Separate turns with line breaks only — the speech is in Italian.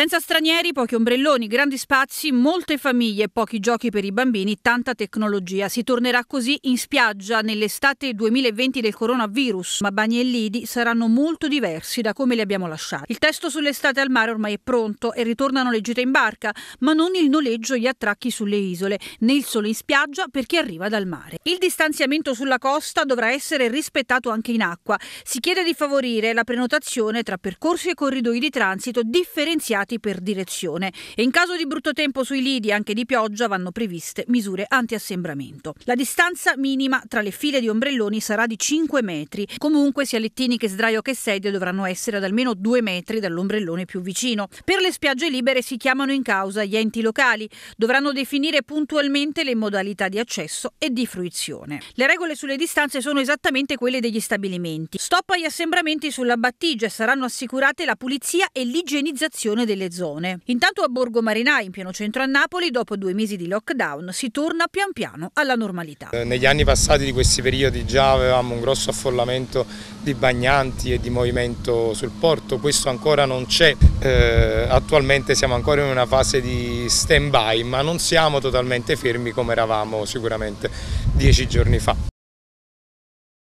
Senza stranieri, pochi ombrelloni, grandi spazi, molte famiglie, pochi giochi per i bambini, tanta tecnologia. Si tornerà così in spiaggia nell'estate 2020 del coronavirus, ma bagni e lidi saranno molto diversi da come li abbiamo lasciati. Il testo sull'estate al mare ormai è pronto e ritornano le gite in barca, ma non il noleggio e gli attracchi sulle isole, né il sole in spiaggia per chi arriva dal mare. Il distanziamento sulla costa dovrà essere rispettato anche in acqua. Si chiede di favorire la prenotazione tra percorsi e corridoi di transito differenziati deputati per direzione e in caso di brutto tempo sui lidi anche di pioggia vanno previste misure anti-assembramento. La distanza minima tra le file di ombrelloni sarà di 5 metri, comunque sia lettini che sdraio che sedie dovranno essere ad almeno 2 metri dall'ombrellone più vicino. Per le spiagge libere si chiamano in causa gli enti locali, dovranno definire puntualmente le modalità di accesso e di fruizione. Le regole sulle distanze sono esattamente quelle degli stabilimenti. Stop agli assembramenti sulla battigia, e saranno assicurate la pulizia e l'igienizzazione delle zone. Intanto a Borgo Marinai, in pieno centro a Napoli, dopo due mesi di lockdown, si torna pian piano alla normalità.
Eh, negli anni passati di questi periodi già avevamo un grosso affollamento di bagnanti e di movimento sul porto, questo ancora non c'è, eh, attualmente siamo ancora in una fase di stand by ma non siamo totalmente fermi come eravamo sicuramente dieci giorni fa.